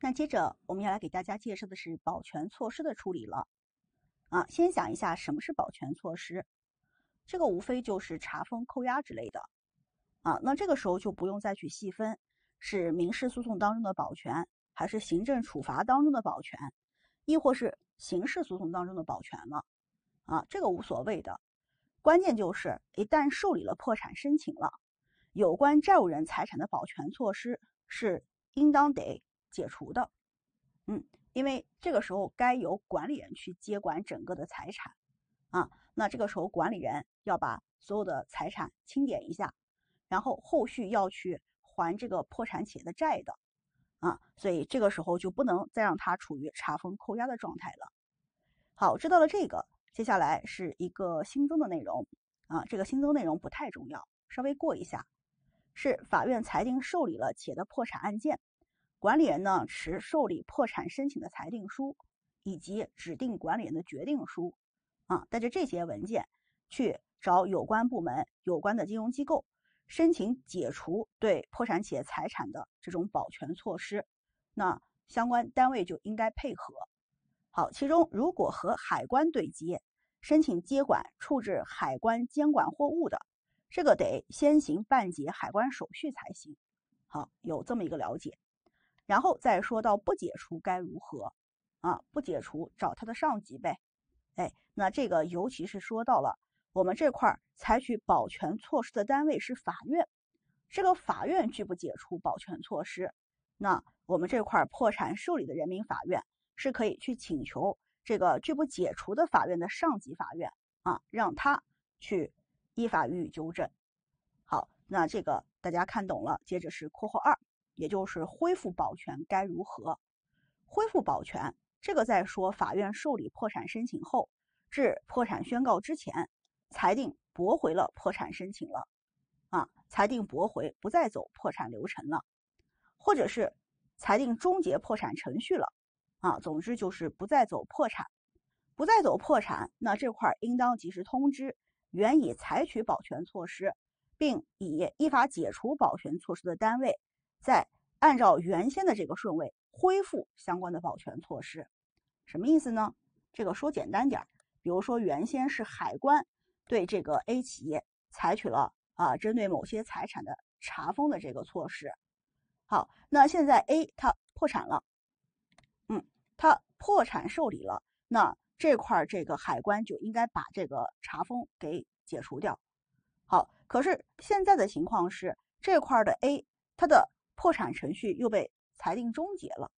那接着我们要来给大家介绍的是保全措施的处理了，啊，先讲一下什么是保全措施，这个无非就是查封、扣押之类的，啊，那这个时候就不用再去细分是民事诉讼当中的保全，还是行政处罚当中的保全，亦或是刑事诉讼当中的保全了，啊，这个无所谓的，关键就是一旦受理了破产申请了，有关债务人财产的保全措施是应当得。解除的，嗯，因为这个时候该由管理人去接管整个的财产啊，那这个时候管理人要把所有的财产清点一下，然后后续要去还这个破产企业的债的啊，所以这个时候就不能再让他处于查封、扣押的状态了。好，知道了这个，接下来是一个新增的内容啊，这个新增内容不太重要，稍微过一下，是法院裁定受理了企业的破产案件。管理人呢持受理破产申请的裁定书以及指定管理人的决定书，啊，带着这些文件去找有关部门、有关的金融机构申请解除对破产企业财产的这种保全措施，那相关单位就应该配合。好，其中如果和海关对接申请接管处置海关监管货物的，这个得先行办结海关手续才行。好，有这么一个了解。然后再说到不解除该如何，啊，不解除找他的上级呗，哎，那这个尤其是说到了我们这块儿采取保全措施的单位是法院，这个法院拒不解除保全措施，那我们这块儿破产受理的人民法院是可以去请求这个拒不解除的法院的上级法院啊，让他去依法予以纠正。好，那这个大家看懂了，接着是括号二。也就是恢复保全该如何？恢复保全，这个在说法院受理破产申请后至破产宣告之前，裁定驳回了破产申请了，啊，裁定驳回，不再走破产流程了，或者是裁定终结破产程序了，啊，总之就是不再走破产，不再走破产，那这块儿应当及时通知原已采取保全措施并已依法解除保全措施的单位。再按照原先的这个顺位恢复相关的保全措施，什么意思呢？这个说简单点儿，比如说原先是海关对这个 A 企业采取了啊针对某些财产的查封的这个措施，好，那现在 A 它破产了，嗯，它破产受理了，那这块儿这个海关就应该把这个查封给解除掉。好，可是现在的情况是这块的 A 它的。破产程序又被裁定终结了，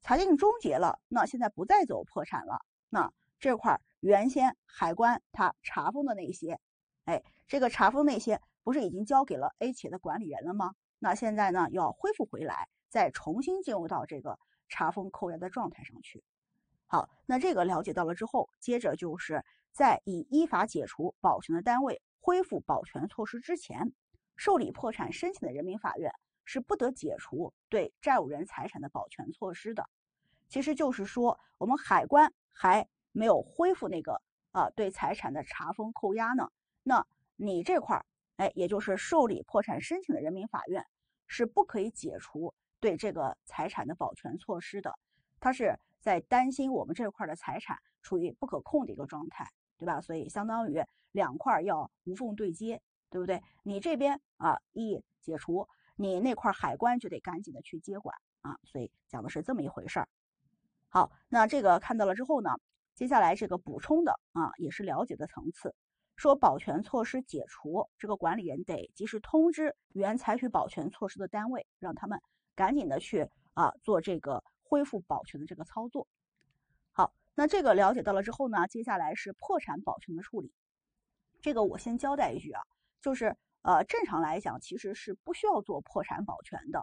裁定终结了，那现在不再走破产了。那这块儿原先海关他查封的那些，哎，这个查封那些不是已经交给了 A 企业的管理人了吗？那现在呢要恢复回来，再重新进入到这个查封扣押的状态上去。好，那这个了解到了之后，接着就是在已依法解除保全的单位恢复保全措施之前，受理破产申请的人民法院。是不得解除对债务人财产的保全措施的，其实就是说，我们海关还没有恢复那个啊对财产的查封扣押呢，那你这块儿，哎，也就是受理破产申请的人民法院是不可以解除对这个财产的保全措施的，他是在担心我们这块的财产处于不可控的一个状态，对吧？所以相当于两块儿要无缝对接，对不对？你这边啊一解除。你那块海关就得赶紧的去接管啊，所以讲的是这么一回事儿。好，那这个看到了之后呢，接下来这个补充的啊，也是了解的层次，说保全措施解除，这个管理人得及时通知原采取保全措施的单位，让他们赶紧的去啊做这个恢复保全的这个操作。好，那这个了解到了之后呢，接下来是破产保全的处理，这个我先交代一句啊，就是。呃，正常来讲其实是不需要做破产保全的。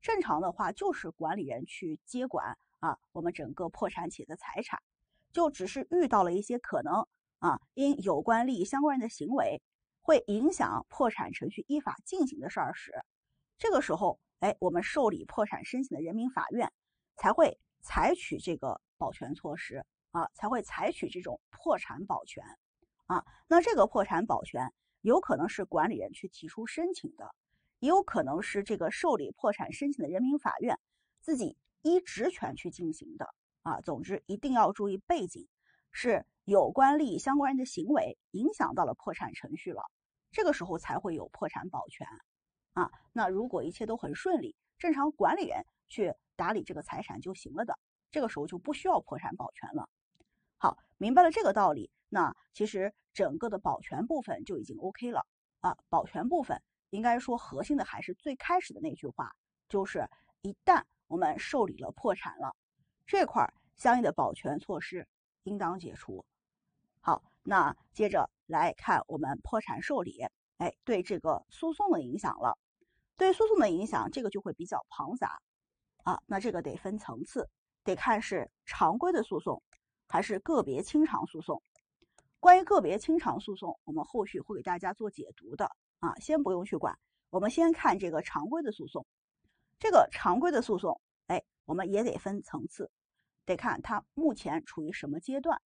正常的话就是管理人去接管啊，我们整个破产企业的财产，就只是遇到了一些可能啊，因有关利益相关人的行为会影响破产程序依法进行的事儿时，这个时候，哎，我们受理破产申请的人民法院才会采取这个保全措施啊，才会采取这种破产保全啊。那这个破产保全。有可能是管理人去提出申请的，也有可能是这个受理破产申请的人民法院自己依职权去进行的。啊，总之一定要注意背景，是有关利益相关人的行为影响到了破产程序了，这个时候才会有破产保全。啊，那如果一切都很顺利，正常管理人去打理这个财产就行了的，这个时候就不需要破产保全了。好，明白了这个道理，那其实整个的保全部分就已经 OK 了啊。保全部分应该说核心的还是最开始的那句话，就是一旦我们受理了破产了，这块儿相应的保全措施应当解除。好，那接着来看我们破产受理，哎，对这个诉讼的影响了，对诉讼的影响，这个就会比较庞杂啊。那这个得分层次，得看是常规的诉讼。还是个别清偿诉讼。关于个别清偿诉讼，我们后续会给大家做解读的啊，先不用去管。我们先看这个常规的诉讼。这个常规的诉讼，哎，我们也得分层次，得看它目前处于什么阶段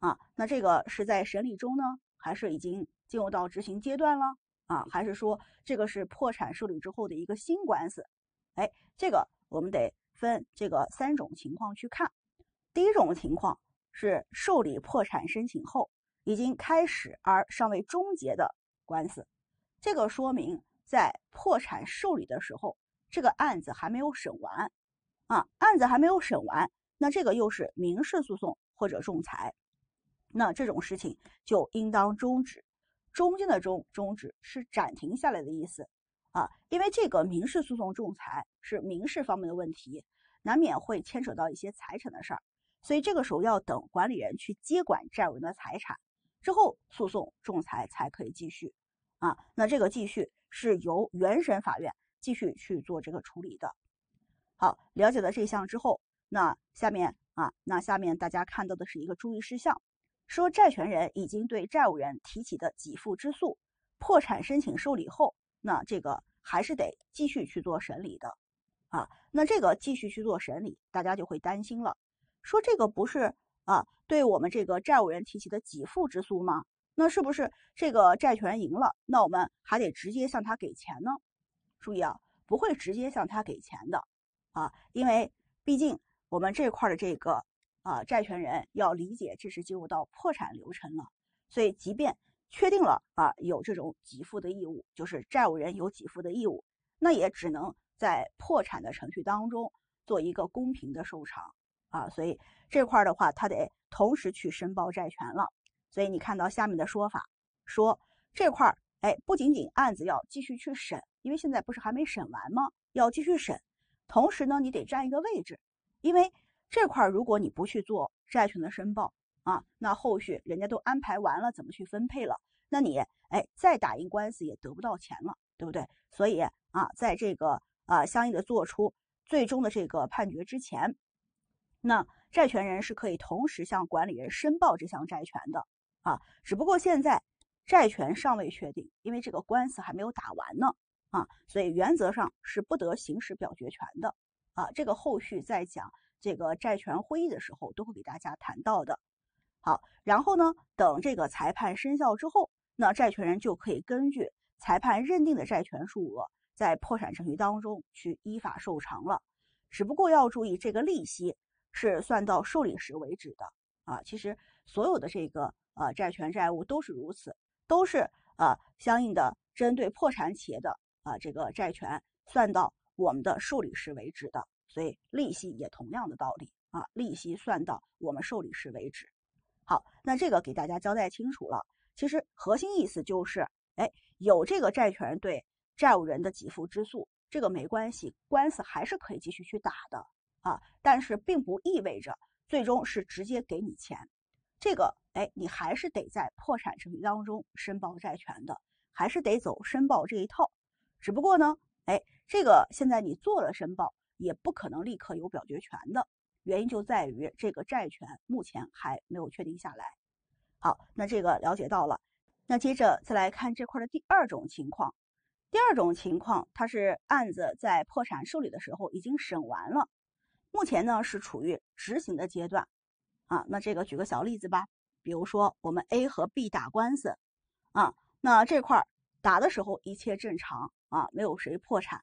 啊？那这个是在审理中呢，还是已经进入到执行阶段了啊？还是说这个是破产受理之后的一个新官司？哎，这个我们得分这个三种情况去看。第一种情况。是受理破产申请后已经开始而尚未终结的官司，这个说明在破产受理的时候，这个案子还没有审完啊，案子还没有审完，那这个又是民事诉讼或者仲裁，那这种事情就应当终止，中间的中终止是暂停下来的意思啊，因为这个民事诉讼仲裁是民事方面的问题，难免会牵扯到一些财产的事儿。所以这个时候要等管理人去接管债务人的财产之后，诉讼、仲裁才可以继续啊。那这个继续是由原审法院继续去做这个处理的。好，了解了这项之后，那下面啊，那下面大家看到的是一个注意事项，说债权人已经对债务人提起的给付之诉，破产申请受理后，那这个还是得继续去做审理的啊。那这个继续去做审理，大家就会担心了。说这个不是啊，对我们这个债务人提起的给付之诉吗？那是不是这个债权人赢了？那我们还得直接向他给钱呢？注意啊，不会直接向他给钱的啊，因为毕竟我们这块的这个啊，债权人要理解这是进入到破产流程了，所以即便确定了啊有这种给付的义务，就是债务人有给付的义务，那也只能在破产的程序当中做一个公平的受偿。啊，所以这块儿的话，他得同时去申报债权了。所以你看到下面的说法，说这块儿，哎，不仅仅案子要继续去审，因为现在不是还没审完吗？要继续审。同时呢，你得占一个位置，因为这块儿如果你不去做债权的申报啊，那后续人家都安排完了，怎么去分配了？那你哎再打赢官司也得不到钱了，对不对？所以啊，在这个啊相应的做出最终的这个判决之前。那债权人是可以同时向管理人申报这项债权的啊，只不过现在债权尚未确定，因为这个官司还没有打完呢啊，所以原则上是不得行使表决权的啊。这个后续在讲这个债权会议的时候都会给大家谈到的。好，然后呢，等这个裁判生效之后，那债权人就可以根据裁判认定的债权数额，在破产程序当中去依法受偿了。只不过要注意这个利息。是算到受理时为止的啊，其实所有的这个呃债权债务都是如此，都是呃相应的针对破产企业的啊这个债权算到我们的受理时为止的，所以利息也同样的道理啊，利息算到我们受理时为止。好，那这个给大家交代清楚了，其实核心意思就是，哎，有这个债权人对债务人的给付之诉，这个没关系，官司还是可以继续去打的。啊，但是并不意味着最终是直接给你钱，这个哎，你还是得在破产程序当中申报债权的，还是得走申报这一套，只不过呢，哎，这个现在你做了申报，也不可能立刻有表决权的，原因就在于这个债权目前还没有确定下来。好，那这个了解到了，那接着再来看这块的第二种情况，第二种情况，它是案子在破产受理的时候已经审完了。目前呢是处于执行的阶段，啊，那这个举个小例子吧，比如说我们 A 和 B 打官司，啊，那这块儿打的时候一切正常啊，没有谁破产。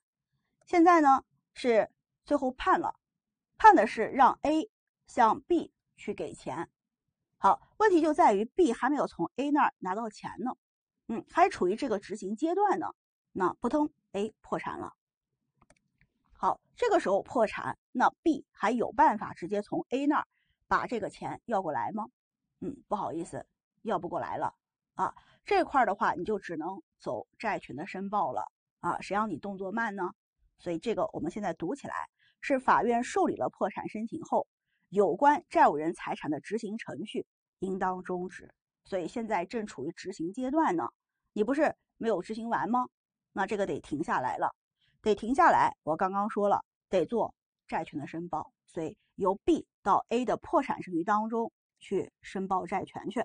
现在呢是最后判了，判的是让 A 向 B 去给钱。好，问题就在于 B 还没有从 A 那儿拿到钱呢，嗯，还处于这个执行阶段呢。那扑通，a 破产了。这个时候破产，那 B 还有办法直接从 A 那儿把这个钱要过来吗？嗯，不好意思，要不过来了啊。这块儿的话，你就只能走债权的申报了啊。谁让你动作慢呢？所以这个我们现在读起来是法院受理了破产申请后，有关债务人财产的执行程序应当终止。所以现在正处于执行阶段呢，你不是没有执行完吗？那这个得停下来了。得停下来，我刚刚说了，得做债权的申报，所以由 B 到 A 的破产程序当中去申报债权去。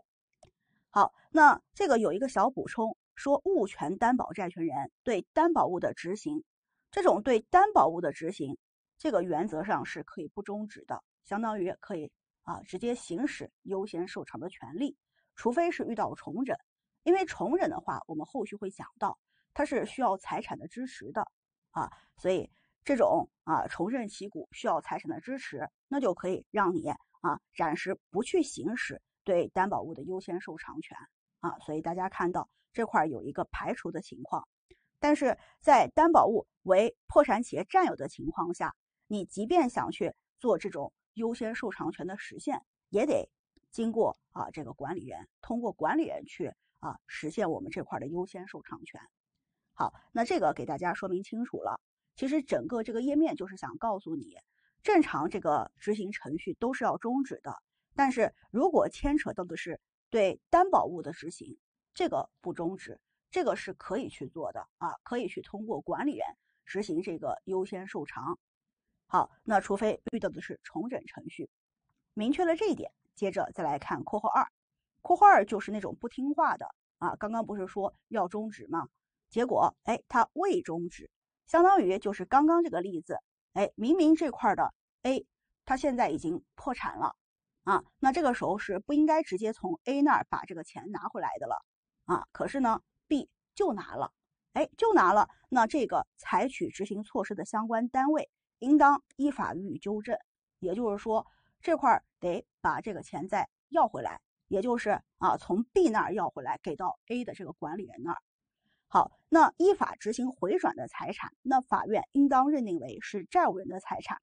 好，那这个有一个小补充，说物权担保债权人对担保物的执行，这种对担保物的执行，这个原则上是可以不终止的，相当于可以啊直接行使优先受偿的权利，除非是遇到重整，因为重整的话，我们后续会讲到，它是需要财产的支持的。啊，所以这种啊重振旗鼓需要财产的支持，那就可以让你啊暂时不去行使对担保物的优先受偿权啊。所以大家看到这块有一个排除的情况，但是在担保物为破产企业占有的情况下，你即便想去做这种优先受偿权的实现，也得经过啊这个管理员，通过管理员去啊实现我们这块的优先受偿权。好，那这个给大家说明清楚了。其实整个这个页面就是想告诉你，正常这个执行程序都是要终止的，但是如果牵扯到的是对担保物的执行，这个不终止，这个是可以去做的啊，可以去通过管理人执行这个优先受偿。好，那除非遇到的是重整程序。明确了这一点，接着再来看括号二，括号二就是那种不听话的啊，刚刚不是说要终止吗？结果，哎，他未终止，相当于就是刚刚这个例子，哎，明明这块的 A，他现在已经破产了啊，那这个时候是不应该直接从 A 那儿把这个钱拿回来的了啊，可是呢，B 就拿了，哎，就拿了，那这个采取执行措施的相关单位应当依法予以纠正，也就是说，这块得把这个钱再要回来，也就是啊，从 B 那儿要回来，给到 A 的这个管理人那儿。好，那依法执行回转的财产，那法院应当认定为是债务人的财产，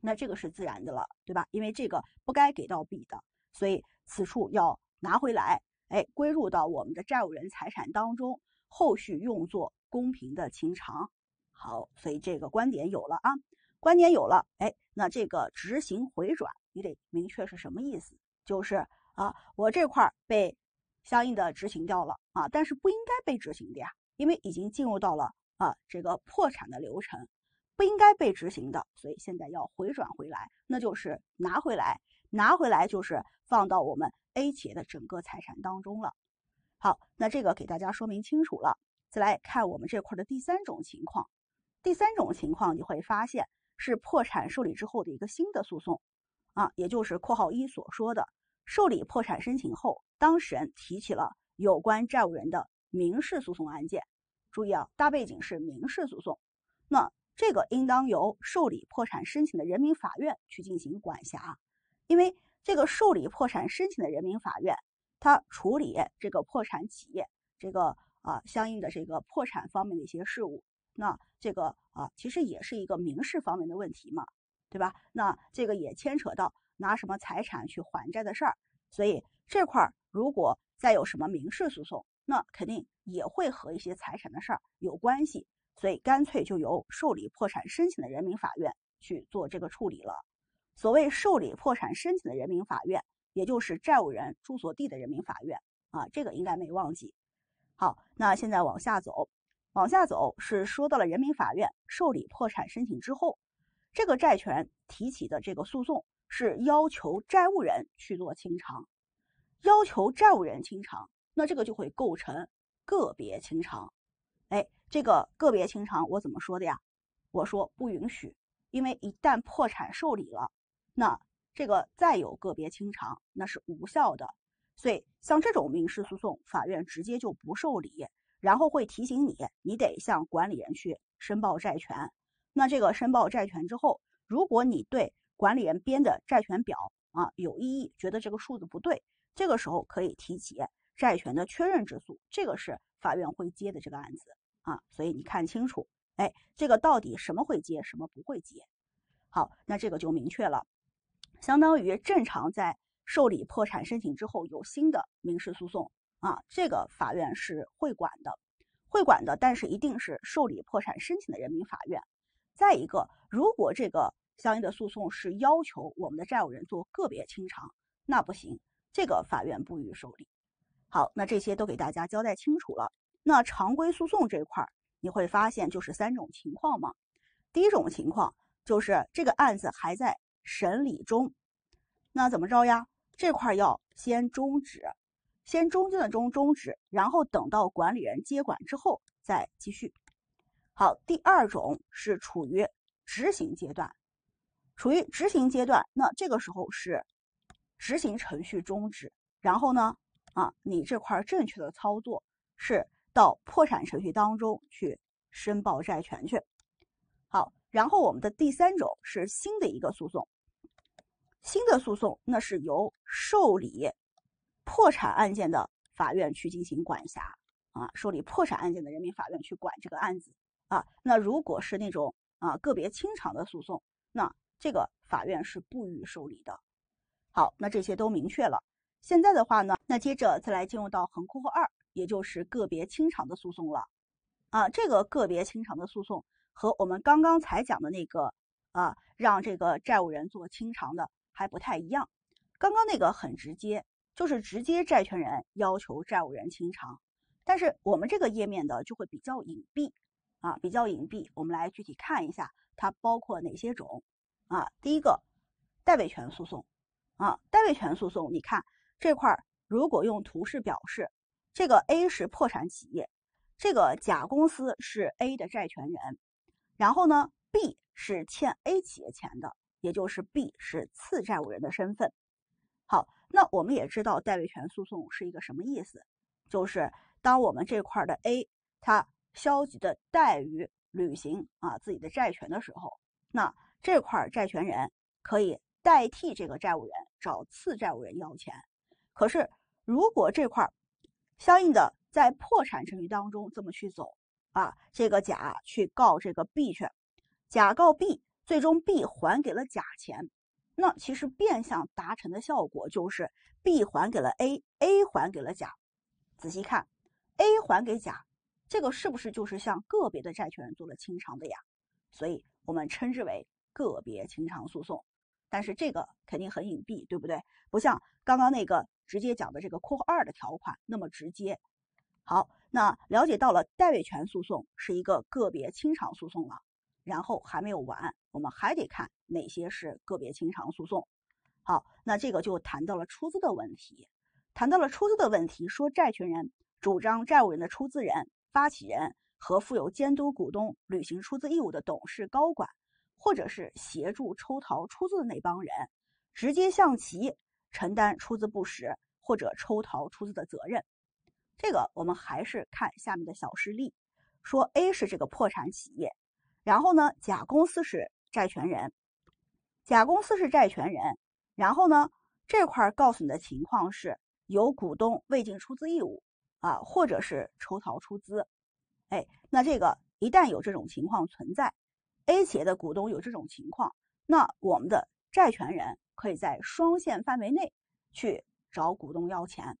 那这个是自然的了，对吧？因为这个不该给到 B 的，所以此处要拿回来，哎，归入到我们的债务人财产当中，后续用作公平的清偿。好，所以这个观点有了啊，观点有了，哎，那这个执行回转，你得明确是什么意思，就是啊，我这块儿被。相应的执行掉了啊，但是不应该被执行的呀，因为已经进入到了啊这个破产的流程，不应该被执行的，所以现在要回转回来，那就是拿回来，拿回来就是放到我们 A 企业的整个财产当中了。好，那这个给大家说明清楚了，再来看我们这块的第三种情况。第三种情况你会发现是破产受理之后的一个新的诉讼啊，也就是括号一所说的。受理破产申请后，当事人提起了有关债务人的民事诉讼案件。注意啊，大背景是民事诉讼，那这个应当由受理破产申请的人民法院去进行管辖，因为这个受理破产申请的人民法院，它处理这个破产企业这个啊相应的这个破产方面的一些事务，那这个啊其实也是一个民事方面的问题嘛，对吧？那这个也牵扯到。拿什么财产去还债的事儿，所以这块儿如果再有什么民事诉讼，那肯定也会和一些财产的事儿有关系，所以干脆就由受理破产申请的人民法院去做这个处理了。所谓受理破产申请的人民法院，也就是债务人住所地的人民法院啊，这个应该没忘记。好，那现在往下走，往下走是说到了人民法院受理破产申请之后，这个债权提起的这个诉讼。是要求债务人去做清偿，要求债务人清偿，那这个就会构成个别清偿。哎，这个个别清偿我怎么说的呀？我说不允许，因为一旦破产受理了，那这个再有个别清偿那是无效的。所以像这种民事诉讼，法院直接就不受理，然后会提醒你，你得向管理人去申报债权。那这个申报债权之后，如果你对管理人编的债权表啊有异议，觉得这个数字不对，这个时候可以提起债权的确认之诉，这个是法院会接的这个案子啊，所以你看清楚，哎，这个到底什么会接，什么不会接。好，那这个就明确了，相当于正常在受理破产申请之后有新的民事诉讼啊，这个法院是会管的，会管的，但是一定是受理破产申请的人民法院。再一个，如果这个。相应的诉讼是要求我们的债务人做个别清偿，那不行，这个法院不予受理。好，那这些都给大家交代清楚了。那常规诉讼这块儿，你会发现就是三种情况嘛。第一种情况就是这个案子还在审理中，那怎么着呀？这块儿要先终止，先中间的中终止，然后等到管理人接管之后再继续。好，第二种是处于执行阶段。处于执行阶段，那这个时候是执行程序终止，然后呢，啊，你这块儿正确的操作是到破产程序当中去申报债权去。好，然后我们的第三种是新的一个诉讼，新的诉讼那是由受理破产案件的法院去进行管辖，啊，受理破产案件的人民法院去管这个案子，啊，那如果是那种啊个别清偿的诉讼，那这个法院是不予受理的。好，那这些都明确了。现在的话呢，那接着再来进入到横括号二，也就是个别清偿的诉讼了。啊，这个个别清偿的诉讼和我们刚刚才讲的那个啊，让这个债务人做清偿的还不太一样。刚刚那个很直接，就是直接债权人要求债务人清偿。但是我们这个页面的就会比较隐蔽啊，比较隐蔽。我们来具体看一下，它包括哪些种。啊，第一个代位权诉讼啊，代位权诉讼，你看这块儿，如果用图示表示，这个 A 是破产企业，这个甲公司是 A 的债权人，然后呢，B 是欠 A 企业钱的，也就是 B 是次债务人的身份。好，那我们也知道代位权诉讼是一个什么意思，就是当我们这块的 A 他消极的怠于履行啊自己的债权的时候，那。这块债权人可以代替这个债务人找次债务人要钱，可是如果这块相应的在破产程序当中这么去走啊？这个甲去告这个 B 去，甲告 B，最终 B 还给了甲钱，那其实变相达成的效果就是 B 还给了 A，A 还给了甲。仔细看 A 还给甲，这个是不是就是向个别的债权人做了清偿的呀？所以我们称之为。个别清偿诉讼，但是这个肯定很隐蔽，对不对？不像刚刚那个直接讲的这个括号二的条款那么直接。好，那了解到了代位权诉讼是一个个别清偿诉讼了。然后还没有完，我们还得看哪些是个别清偿诉讼。好，那这个就谈到了出资的问题，谈到了出资的问题，说债权人主张债务人的出资人、发起人和负有监督股东履行出资义务的董事、高管。或者是协助抽逃出资的那帮人，直接向其承担出资不实或者抽逃出资的责任。这个我们还是看下面的小示例，说 A 是这个破产企业，然后呢，甲公司是债权人，甲公司是债权人，然后呢，这块告诉你的情况是，有股东未尽出资义务啊，或者是抽逃出资，哎，那这个一旦有这种情况存在。A 企业的股东有这种情况，那我们的债权人可以在双限范围内去找股东要钱。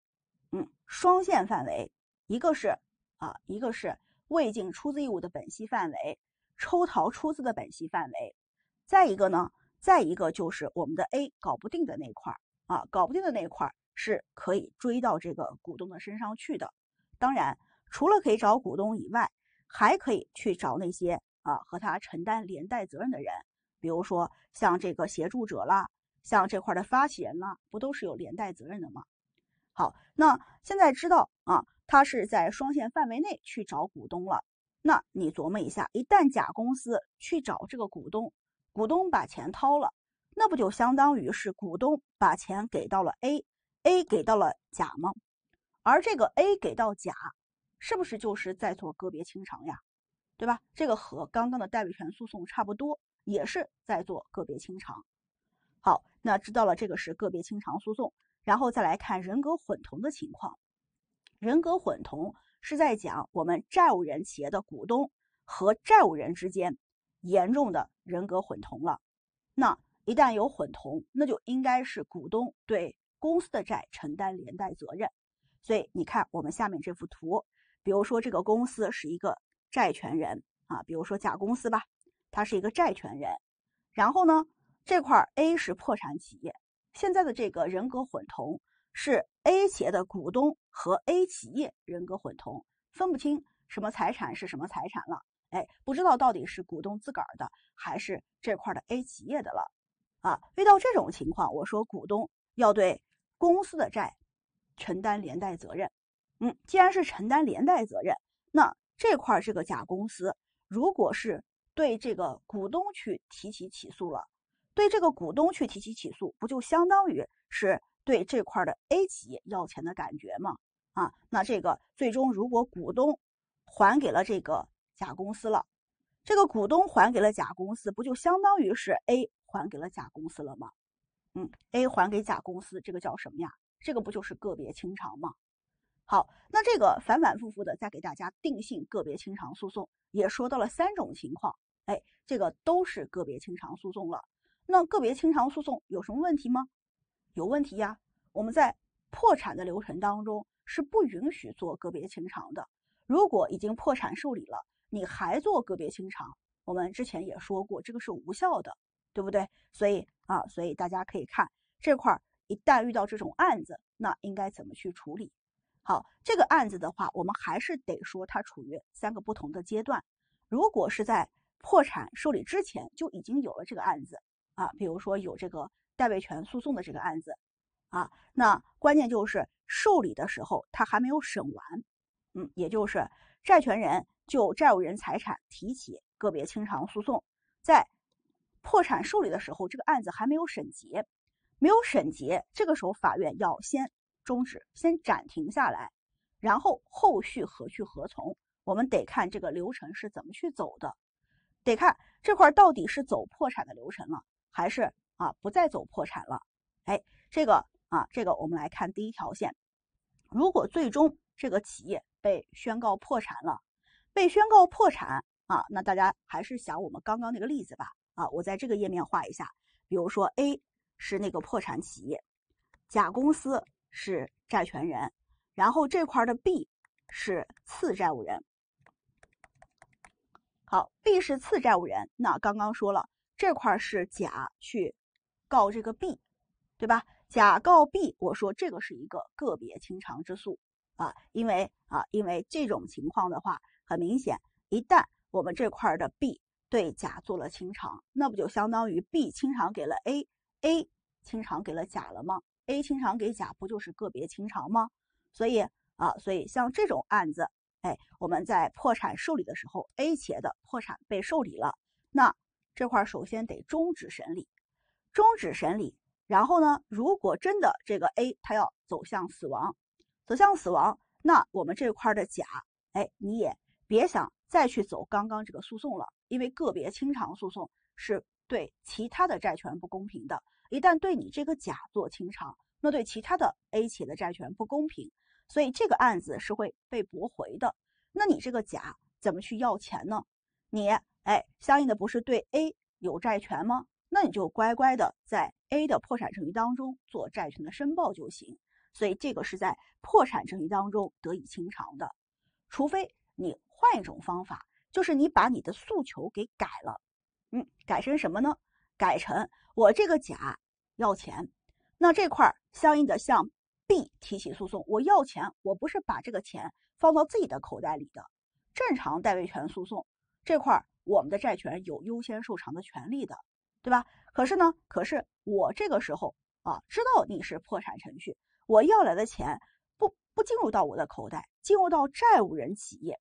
嗯，双限范围，一个是啊，一个是未尽出资义务的本息范围，抽逃出资的本息范围。再一个呢，再一个就是我们的 A 搞不定的那块儿啊，搞不定的那块儿是可以追到这个股东的身上去的。当然，除了可以找股东以外，还可以去找那些。啊，和他承担连带责任的人，比如说像这个协助者啦，像这块的发起人啦，不都是有连带责任的吗？好，那现在知道啊，他是在双线范围内去找股东了。那你琢磨一下，一旦甲公司去找这个股东，股东把钱掏了，那不就相当于是股东把钱给到了 A，A 给到了甲吗？而这个 A 给到甲，是不是就是在做个别清偿呀？对吧？这个和刚刚的代理权诉讼差不多，也是在做个别清偿。好，那知道了这个是个别清偿诉讼，然后再来看人格混同的情况。人格混同是在讲我们债务人企业的股东和债务人之间严重的人格混同了。那一旦有混同，那就应该是股东对公司的债承担连带责任。所以你看我们下面这幅图，比如说这个公司是一个。债权人啊，比如说甲公司吧，他是一个债权人。然后呢，这块 A 是破产企业，现在的这个人格混同是 A 企业的股东和 A 企业人格混同，分不清什么财产是什么财产了，哎，不知道到底是股东自个儿的还是这块的 A 企业的了。啊，遇到这种情况，我说股东要对公司的债承担连带责任。嗯，既然是承担连带责任，那这块儿这个甲公司，如果是对这个股东去提起起诉了，对这个股东去提起起诉，不就相当于是对这块的 A 企业要钱的感觉吗？啊，那这个最终如果股东还给了这个甲公司了，这个股东还给了甲公司，不就相当于是 A 还给了甲公司了吗？嗯，A 还给甲公司，这个叫什么呀？这个不就是个别清偿吗？好，那这个反反复复的再给大家定性个别清偿诉讼，也说到了三种情况，哎，这个都是个别清偿诉讼了。那个别清偿诉讼有什么问题吗？有问题呀，我们在破产的流程当中是不允许做个别清偿的。如果已经破产受理了，你还做个别清偿，我们之前也说过这个是无效的，对不对？所以啊，所以大家可以看这块儿，一旦遇到这种案子，那应该怎么去处理？好，这个案子的话，我们还是得说它处于三个不同的阶段。如果是在破产受理之前就已经有了这个案子啊，比如说有这个代位权诉讼的这个案子啊，那关键就是受理的时候他还没有审完，嗯，也就是债权人就债务人财产提起个别清偿诉讼，在破产受理的时候，这个案子还没有审结，没有审结，这个时候法院要先。终止，先暂停下来，然后后续何去何从？我们得看这个流程是怎么去走的，得看这块到底是走破产的流程了，还是啊不再走破产了？哎，这个啊，这个我们来看第一条线。如果最终这个企业被宣告破产了，被宣告破产啊，那大家还是想我们刚刚那个例子吧啊，我在这个页面画一下，比如说 A 是那个破产企业，甲公司。是债权人，然后这块的 B 是次债务人。好，B 是次债务人，那刚刚说了，这块是甲去告这个 B，对吧？甲告 B，我说这个是一个个别清偿之诉啊，因为啊，因为这种情况的话，很明显，一旦我们这块的 B 对甲做了清偿，那不就相当于 B 清偿给了 A，A 清偿给了甲了吗？A 清偿给甲不就是个别清偿吗？所以啊，所以像这种案子，哎，我们在破产受理的时候，A 企业的破产被受理了，那这块首先得终止审理，终止审理。然后呢，如果真的这个 A 他要走向死亡，走向死亡，那我们这块的甲，哎，你也别想再去走刚刚这个诉讼了，因为个别清偿诉讼是对其他的债权不公平的。一旦对你这个甲做清偿，那对其他的 A 企业的债权不公平，所以这个案子是会被驳回的。那你这个甲怎么去要钱呢？你哎，相应的不是对 A 有债权吗？那你就乖乖的在 A 的破产程序当中做债权的申报就行。所以这个是在破产程序当中得以清偿的，除非你换一种方法，就是你把你的诉求给改了，嗯，改成什么呢？改成我这个甲要钱，那这块儿相应的向 B 提起诉讼，我要钱，我不是把这个钱放到自己的口袋里的，正常代位权诉讼这块儿我们的债权有优先受偿的权利的，对吧？可是呢，可是我这个时候啊，知道你是破产程序，我要来的钱不不进入到我的口袋，进入到债务人企业，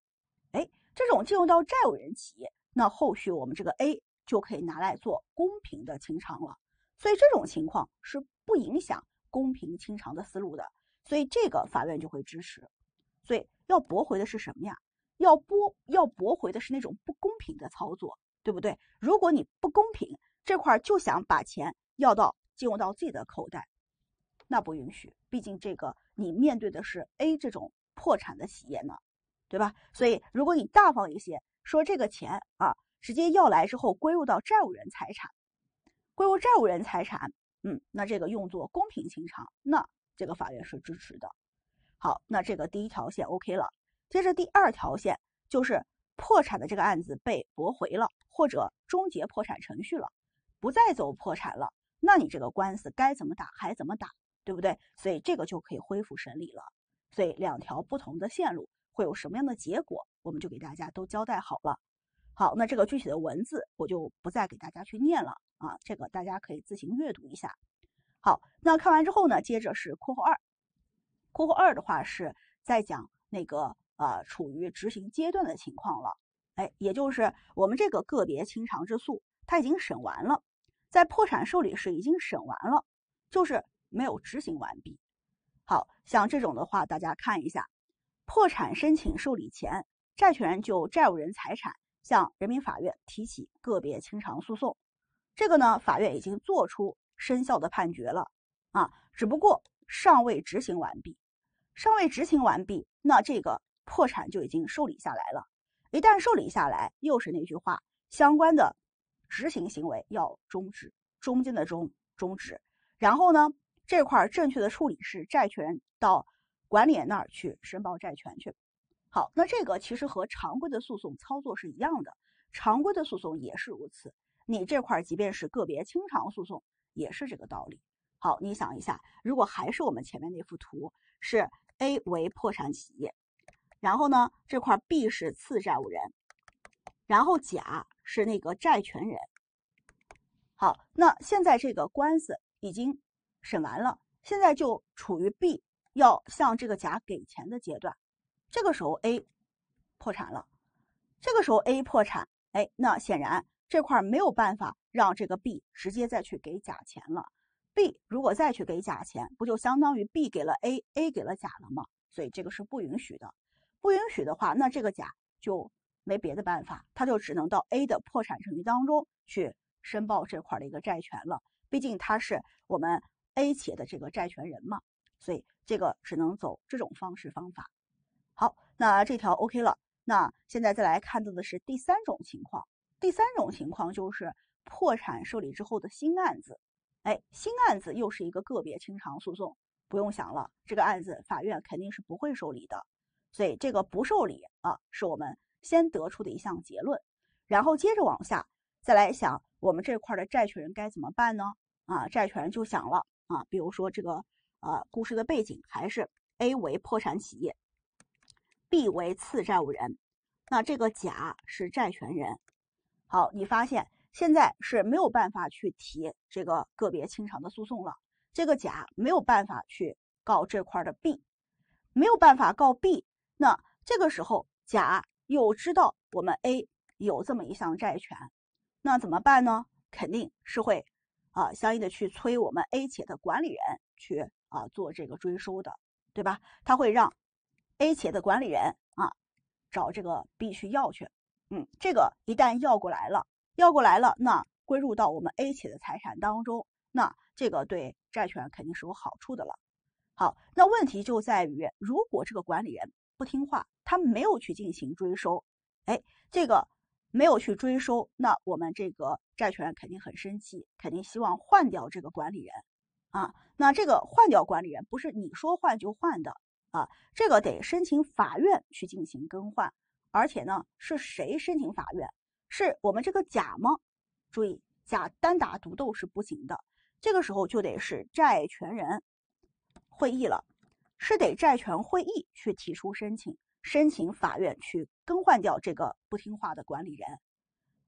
哎，这种进入到债务人企业，那后续我们这个 A。就可以拿来做公平的清偿了，所以这种情况是不影响公平清偿的思路的，所以这个法院就会支持。所以要驳回的是什么呀？要驳要驳回的是那种不公平的操作，对不对？如果你不公平这块就想把钱要到进入到自己的口袋，那不允许，毕竟这个你面对的是 A 这种破产的企业呢，对吧？所以如果你大方一些，说这个钱啊。直接要来之后归入到债务人财产，归入债务人财产，嗯，那这个用作公平清偿，那这个法院是支持的。好，那这个第一条线 OK 了。接着第二条线就是破产的这个案子被驳回了，或者终结破产程序了，不再走破产了，那你这个官司该怎么打还怎么打，对不对？所以这个就可以恢复审理了。所以两条不同的线路会有什么样的结果，我们就给大家都交代好了。好，那这个具体的文字我就不再给大家去念了啊，这个大家可以自行阅读一下。好，那看完之后呢，接着是括号二，括号二的话是在讲那个呃处于执行阶段的情况了，哎，也就是我们这个个别清偿之诉，它已经审完了，在破产受理时已经审完了，就是没有执行完毕。好，像这种的话，大家看一下，破产申请受理前，债权人就债务人财产。向人民法院提起个别清偿诉讼，这个呢，法院已经做出生效的判决了，啊，只不过尚未执行完毕。尚未执行完毕，那这个破产就已经受理下来了。一旦受理下来，又是那句话，相关的执行行为要终止，中间的终终止。然后呢，这块儿正确的处理是，债权人到管理人那儿去申报债权去。好，那这个其实和常规的诉讼操作是一样的，常规的诉讼也是如此。你这块即便是个别清偿诉讼，也是这个道理。好，你想一下，如果还是我们前面那幅图，是 A 为破产企业，然后呢，这块 B 是次债务人，然后甲是那个债权人。好，那现在这个官司已经审完了，现在就处于 B 要向这个甲给钱的阶段。这个时候 A 破产了，这个时候 A 破产，哎，那显然这块没有办法让这个 B 直接再去给甲钱了。B 如果再去给甲钱，不就相当于 B 给了 A，A 给了甲了吗？所以这个是不允许的。不允许的话，那这个甲就没别的办法，他就只能到 A 的破产程序当中去申报这块的一个债权了。毕竟他是我们 A 企业的这个债权人嘛，所以这个只能走这种方式方法。好，那这条 OK 了。那现在再来看到的是第三种情况，第三种情况就是破产受理之后的新案子。哎，新案子又是一个个别清偿诉讼，不用想了，这个案子法院肯定是不会受理的。所以这个不受理啊，是我们先得出的一项结论。然后接着往下，再来想我们这块的债权人该怎么办呢？啊，债权人就想了啊，比如说这个呃，故事的背景还是 A 为破产企业。B 为次债务人，那这个甲是债权人。好，你发现现在是没有办法去提这个个别清偿的诉讼了，这个甲没有办法去告这块的 B，没有办法告 B。那这个时候，甲又知道我们 A 有这么一项债权，那怎么办呢？肯定是会啊，相应的去催我们 A 且的管理人去啊做这个追收的，对吧？他会让。A 企业的管理人啊，找这个 B 去要去，嗯，这个一旦要过来了，要过来了，那归入到我们 A 企业的财产当中，那这个对债权肯定是有好处的了。好，那问题就在于，如果这个管理人不听话，他没有去进行追收，哎，这个没有去追收，那我们这个债权肯定很生气，肯定希望换掉这个管理人，啊，那这个换掉管理人不是你说换就换的。啊，这个得申请法院去进行更换，而且呢，是谁申请法院？是我们这个甲吗？注意，甲单打独斗是不行的，这个时候就得是债权人会议了，是得债权会议去提出申请，申请法院去更换掉这个不听话的管理人。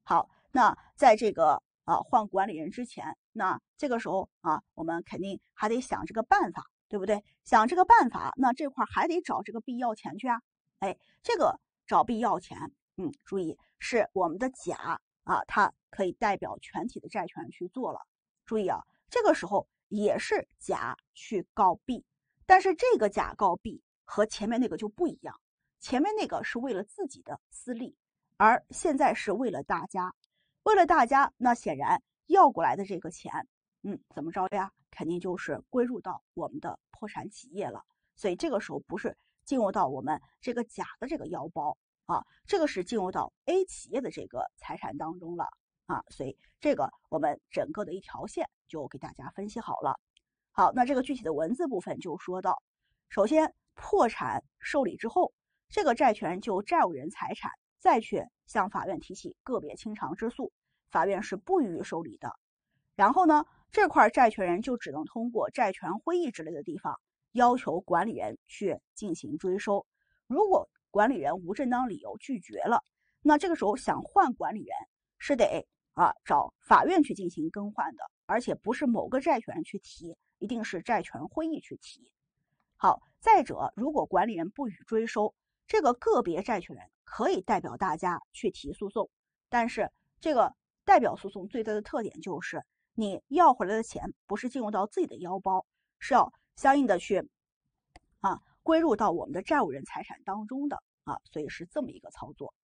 好，那在这个啊换管理人之前，那这个时候啊，我们肯定还得想这个办法。对不对？想这个办法，那这块还得找这个 B 要钱去啊！哎，这个找 B 要钱，嗯，注意是我们的甲啊，它可以代表全体的债权去做了。注意啊，这个时候也是甲去告 B，但是这个甲告 B 和前面那个就不一样。前面那个是为了自己的私利，而现在是为了大家，为了大家，那显然要过来的这个钱，嗯，怎么着呀？肯定就是归入到我们的破产企业了，所以这个时候不是进入到我们这个甲的这个腰包啊，这个是进入到 A 企业的这个财产当中了啊，所以这个我们整个的一条线就给大家分析好了。好，那这个具体的文字部分就说到，首先破产受理之后，这个债权人就债务人财产再去向法院提起个别清偿之诉，法院是不予受理的。然后呢？这块债权人就只能通过债权会议之类的地方要求管理人去进行追收，如果管理人无正当理由拒绝了，那这个时候想换管理人是得啊找法院去进行更换的，而且不是某个债权人去提，一定是债权会议去提。好，再者，如果管理人不予追收，这个个别债权人可以代表大家去提诉讼，但是这个代表诉讼最大的特点就是。你要回来的钱不是进入到自己的腰包，是要相应的去啊归入到我们的债务人财产当中的啊，所以是这么一个操作。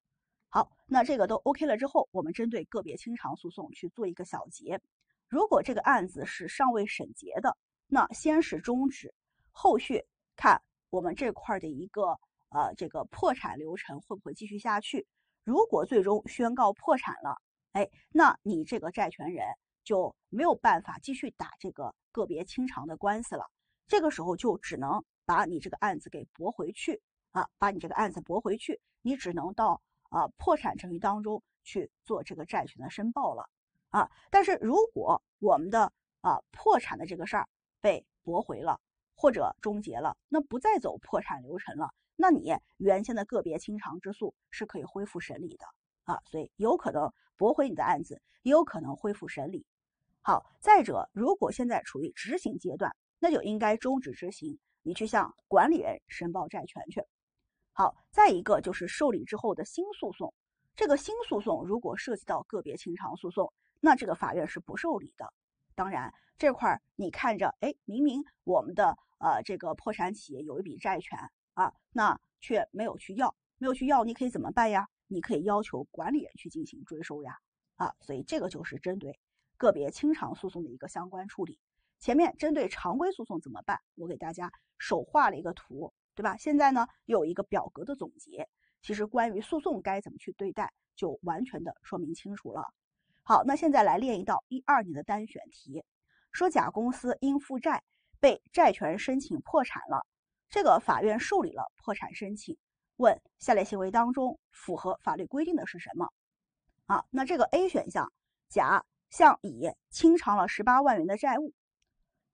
好，那这个都 OK 了之后，我们针对个别清偿诉讼去做一个小结。如果这个案子是尚未审结的，那先是终止，后续看我们这块的一个呃这个破产流程会不会继续下去。如果最终宣告破产了，哎，那你这个债权人。就没有办法继续打这个个别清偿的官司了，这个时候就只能把你这个案子给驳回去啊，把你这个案子驳回去，你只能到啊破产程序当中去做这个债权的申报了啊。但是如果我们的啊破产的这个事儿被驳回了或者终结了，那不再走破产流程了，那你原先的个别清偿之诉是可以恢复审理的啊，所以有可能驳回你的案子，也有可能恢复审理。好，再者，如果现在处于执行阶段，那就应该终止执行，你去向管理人申报债权去。好，再一个就是受理之后的新诉讼，这个新诉讼如果涉及到个别清偿诉讼，那这个法院是不受理的。当然这块儿你看着，哎，明明我们的呃这个破产企业有一笔债权啊，那却没有去要，没有去要，你可以怎么办呀？你可以要求管理人去进行追收呀，啊，所以这个就是针对。个别清偿诉讼的一个相关处理，前面针对常规诉讼怎么办？我给大家手画了一个图，对吧？现在呢有一个表格的总结，其实关于诉讼该怎么去对待，就完全的说明清楚了。好，那现在来练一道一二年的单选题，说甲公司因负债被债权申请破产了，这个法院受理了破产申请。问下列行为当中符合法律规定的是什么？啊，那这个 A 选项甲。向乙清偿了十八万元的债务，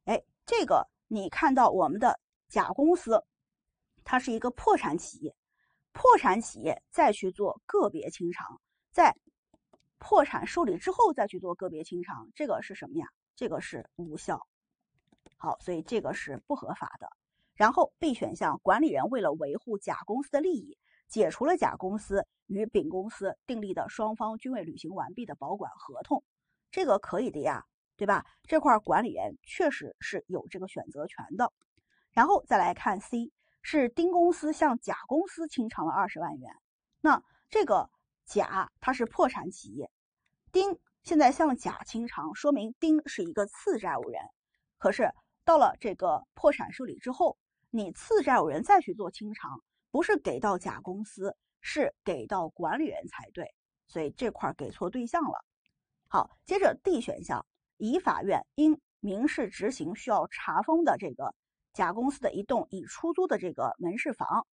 哎，这个你看到我们的甲公司，它是一个破产企业，破产企业再去做个别清偿，在破产受理之后再去做个别清偿，这个是什么呀？这个是无效。好，所以这个是不合法的。然后 B 选项，管理人为了维护甲公司的利益，解除了甲公司与丙公司订立的双方均未履行完毕的保管合同。这个可以的呀，对吧？这块管理员确实是有这个选择权的。然后再来看 C，是丁公司向甲公司清偿了二十万元。那这个甲他是破产企业，丁现在向甲清偿，说明丁是一个次债务人。可是到了这个破产受理之后，你次债务人再去做清偿，不是给到甲公司，是给到管理人才对，所以这块给错对象了。好，接着 D 选项，乙法院因民事执行需要查封的这个甲公司的一栋已出租的这个门市房，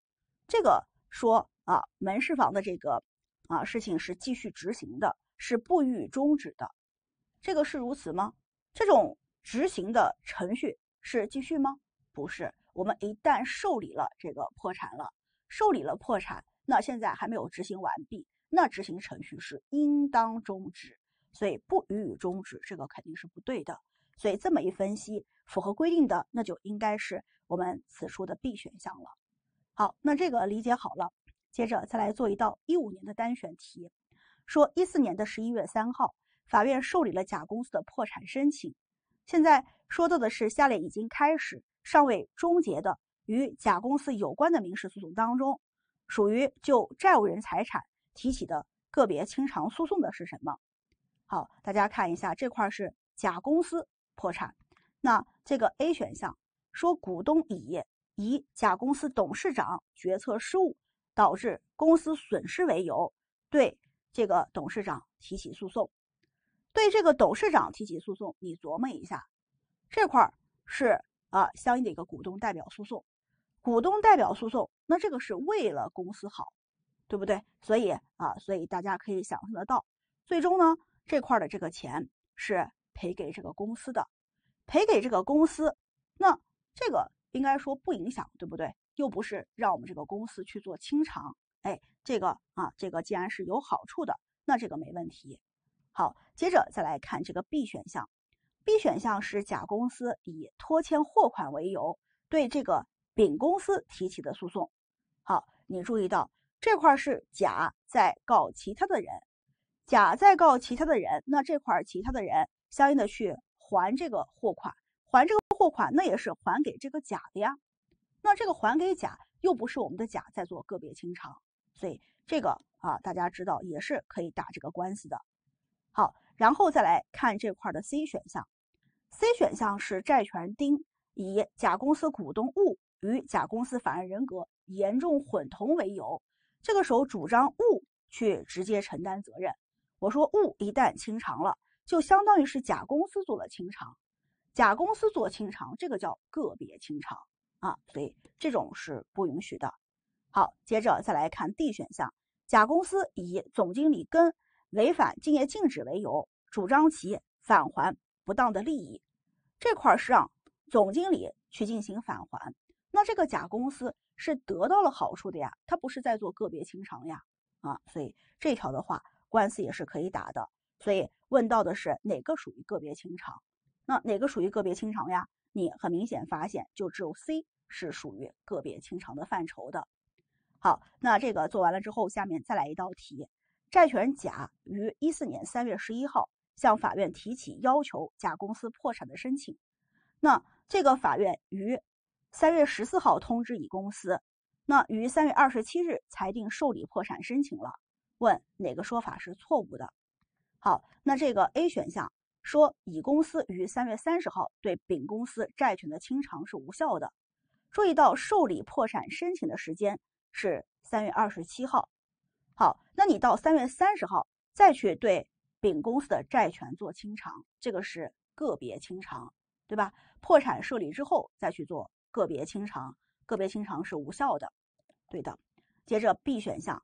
这个说啊门市房的这个啊事情是继续执行的，是不予终止的，这个是如此吗？这种执行的程序是继续吗？不是，我们一旦受理了这个破产了，受理了破产，那现在还没有执行完毕，那执行程序是应当终止。所以不予以终止，这个肯定是不对的。所以这么一分析，符合规定的那就应该是我们此处的 B 选项了。好，那这个理解好了，接着再来做一道一五年的单选题。说一四年的十一月三号，法院受理了甲公司的破产申请。现在说到的是下列已经开始、尚未终结的与甲公司有关的民事诉讼当中，属于就债务人财产提起的个别清偿诉讼的是什么？好，大家看一下这块是甲公司破产。那这个 A 选项说股东乙以甲公司董事长决策失误导致公司损失为由，对这个董事长提起诉讼。对这个董事长提起诉讼，你琢磨一下，这块儿是啊相应的一个股东代表诉讼。股东代表诉讼，那这个是为了公司好，对不对？所以啊，所以大家可以想象得到，最终呢。这块的这个钱是赔给这个公司的，赔给这个公司，那这个应该说不影响，对不对？又不是让我们这个公司去做清偿，哎，这个啊，这个既然是有好处的，那这个没问题。好，接着再来看这个 B 选项，B 选项是甲公司以拖欠货款为由对这个丙公司提起的诉讼。好，你注意到这块是甲在告其他的人。甲再告其他的人，那这块其他的人相应的去还这个货款，还这个货款，那也是还给这个甲的呀。那这个还给甲，又不是我们的甲在做个别清偿，所以这个啊，大家知道也是可以打这个官司的。好，然后再来看这块的 C 选项，C 选项是债权丁以甲公司股东戊与甲公司法人人格严重混同为由，这个时候主张戊去直接承担责任。我说，物一旦清偿了，就相当于是甲公司做了清偿，甲公司做清偿，这个叫个别清偿啊，所以这种是不允许的。好，接着再来看 D 选项，甲公司以总经理跟违反竞业禁止为由，主张其返还不当的利益，这块是让总经理去进行返还，那这个甲公司是得到了好处的呀，他不是在做个别清偿呀，啊，所以这条的话。官司也是可以打的，所以问到的是哪个属于个别清偿？那哪个属于个别清偿呀？你很明显发现，就只有 C 是属于个别清偿的范畴的。好，那这个做完了之后，下面再来一道题：债权人甲于一四年三月十一号向法院提起要求甲公司破产的申请，那这个法院于三月十四号通知乙公司，那于三月二十七日裁定受理破产申请了。问哪个说法是错误的？好，那这个 A 选项说，乙公司于三月三十号对丙公司债权的清偿是无效的。注意到受理破产申请的时间是三月二十七号。好，那你到三月三十号再去对丙公司的债权做清偿，这个是个别清偿，对吧？破产设立之后再去做个别清偿，个别清偿是无效的，对的。接着 B 选项。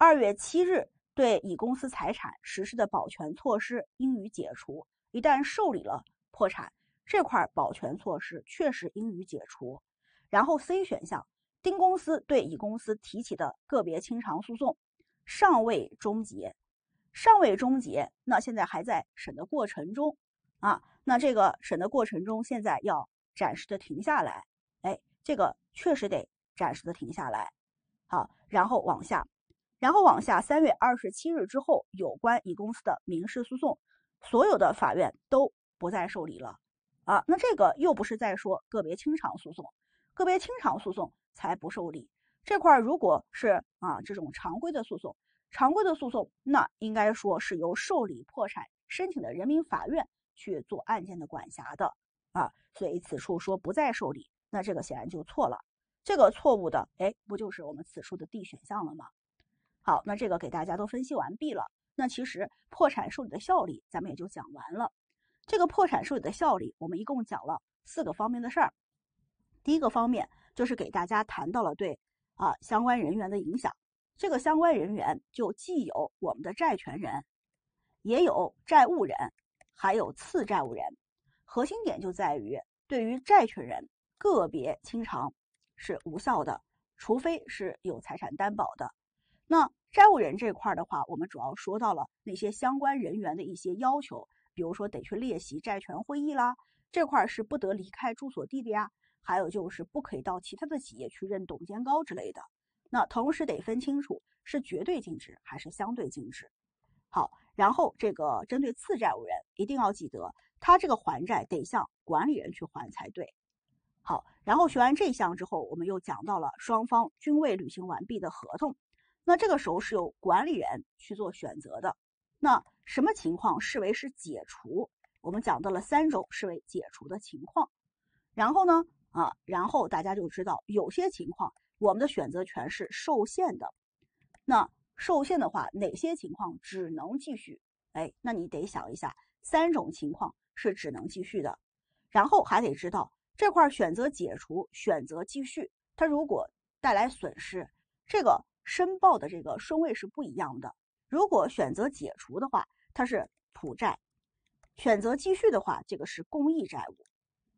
二月七日对乙公司财产实施的保全措施应予解除。一旦受理了破产这块保全措施确实应予解除。然后 C 选项，丁公司对乙公司提起的个别清偿诉讼尚未终结，尚未终结，那现在还在审的过程中啊。那这个审的过程中现在要暂时的停下来，哎，这个确实得暂时的停下来。好，然后往下。然后往下，三月二十七日之后，有关乙公司的民事诉讼，所有的法院都不再受理了啊。那这个又不是在说个别清偿诉讼，个别清偿诉讼才不受理这块儿。如果是啊这种常规的诉讼，常规的诉讼，那应该说是由受理破产申请的人民法院去做案件的管辖的啊。所以此处说不再受理，那这个显然就错了。这个错误的，哎，不就是我们此处的 D 选项了吗？好，那这个给大家都分析完毕了。那其实破产受理的效力，咱们也就讲完了。这个破产受理的效力，我们一共讲了四个方面的事儿。第一个方面就是给大家谈到了对啊相关人员的影响。这个相关人员就既有我们的债权人，也有债务人，还有次债务人。核心点就在于，对于债权人个别清偿是无效的，除非是有财产担保的。那债务人这块的话，我们主要说到了那些相关人员的一些要求，比如说得去列席债权会议啦，这块是不得离开住所地的呀，还有就是不可以到其他的企业去任董监高之类的。那同时得分清楚是绝对禁止还是相对禁止。好，然后这个针对次债务人，一定要记得他这个还债得向管理人去还才对。好，然后学完这项之后，我们又讲到了双方均未履行完毕的合同。那这个时候是由管理人去做选择的。那什么情况视为是解除？我们讲到了三种视为解除的情况。然后呢，啊，然后大家就知道有些情况我们的选择权是受限的。那受限的话，哪些情况只能继续？哎，那你得想一下，三种情况是只能继续的。然后还得知道这块选择解除、选择继续，它如果带来损失，这个。申报的这个顺位是不一样的。如果选择解除的话，它是普债；选择继续的话，这个是公益债务。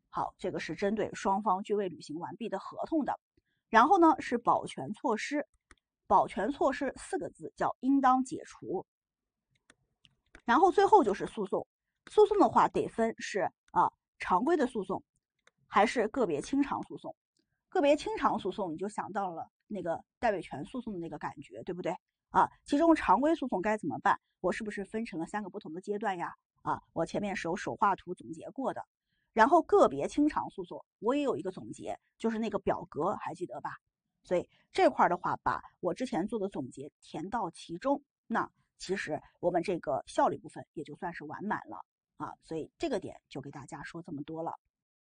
好，这个是针对双方均未履行完毕的合同的。然后呢，是保全措施。保全措施四个字叫应当解除。然后最后就是诉讼，诉讼的话得分是啊，常规的诉讼还是个别清偿诉讼。个别清偿诉讼，你就想到了。那个代位权诉讼的那个感觉，对不对啊？其中常规诉讼该怎么办？我是不是分成了三个不同的阶段呀？啊，我前面是有手画图总结过的，然后个别清偿诉讼我也有一个总结，就是那个表格还记得吧？所以这块的话，把我之前做的总结填到其中，那其实我们这个效率部分也就算是完满了啊。所以这个点就给大家说这么多了。